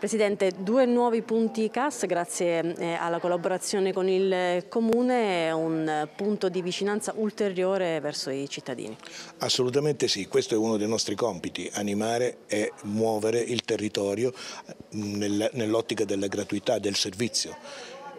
Presidente, due nuovi punti CAS grazie eh, alla collaborazione con il eh, Comune, un punto di vicinanza ulteriore verso i cittadini. Assolutamente sì, questo è uno dei nostri compiti, animare e muovere il territorio eh, nell'ottica della gratuità del servizio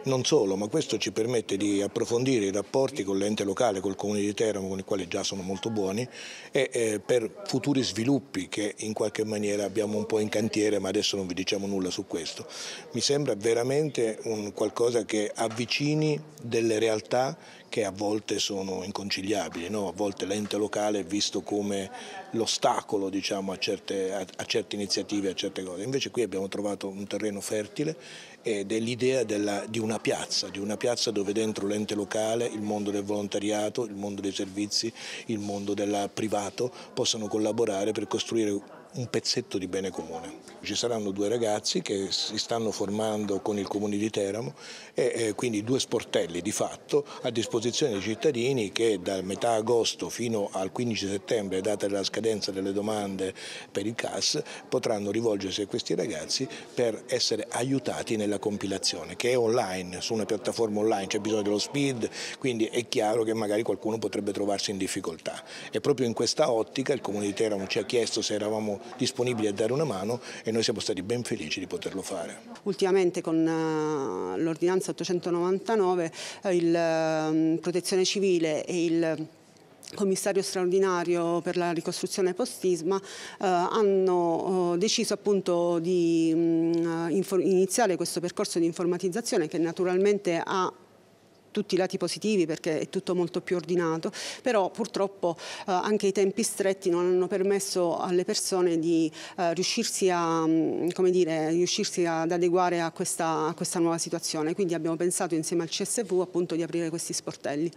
non solo, ma questo ci permette di approfondire i rapporti con l'ente locale, col comune di Teramo, con i quali già sono molto buoni, e eh, per futuri sviluppi che in qualche maniera abbiamo un po' in cantiere, ma adesso non vi diciamo nulla su questo. Mi sembra veramente un qualcosa che avvicini delle realtà che a volte sono inconciliabili, no? a volte l'ente locale è visto come l'ostacolo diciamo, a, a, a, certe iniziative, a certe cose. Invece qui abbiamo trovato un terreno fertile ed è l'idea di una una piazza, di una piazza dove dentro l'ente locale, il mondo del volontariato, il mondo dei servizi, il mondo del privato possano collaborare per costruire un pezzetto di bene comune. Ci saranno due ragazzi che si stanno formando con il comune di Teramo e, e quindi due sportelli di fatto a disposizione dei cittadini che dal metà agosto fino al 15 settembre, data la scadenza delle domande per il CAS, potranno rivolgersi a questi ragazzi per essere aiutati nella compilazione che è online, su una piattaforma online, c'è bisogno dello speed, quindi è chiaro che magari qualcuno potrebbe trovarsi in difficoltà. E proprio in questa ottica il comune di Teramo ci ha chiesto se eravamo disponibili a dare una mano e noi siamo stati ben felici di poterlo fare. Ultimamente con eh, l'ordinanza 899 eh, il ehm, Protezione Civile e il commissario straordinario per la ricostruzione post-sisma eh, hanno eh, deciso appunto di mh, mm, eh, iniziare questo percorso di informatizzazione che naturalmente ha tutti i lati positivi perché è tutto molto più ordinato, però purtroppo eh, anche i tempi stretti non hanno permesso alle persone di eh, riuscirsi, a, mm, dire, riuscirsi, ad adeguare a questa, a questa nuova situazione, quindi abbiamo pensato insieme al CSV appunto di aprire questi sportelli.